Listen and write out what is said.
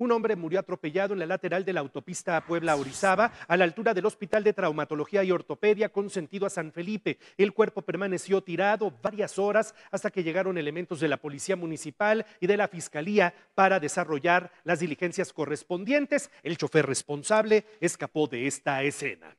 Un hombre murió atropellado en la lateral de la autopista Puebla-Orizaba, a la altura del Hospital de Traumatología y Ortopedia con sentido a San Felipe. El cuerpo permaneció tirado varias horas hasta que llegaron elementos de la Policía Municipal y de la Fiscalía para desarrollar las diligencias correspondientes. El chofer responsable escapó de esta escena.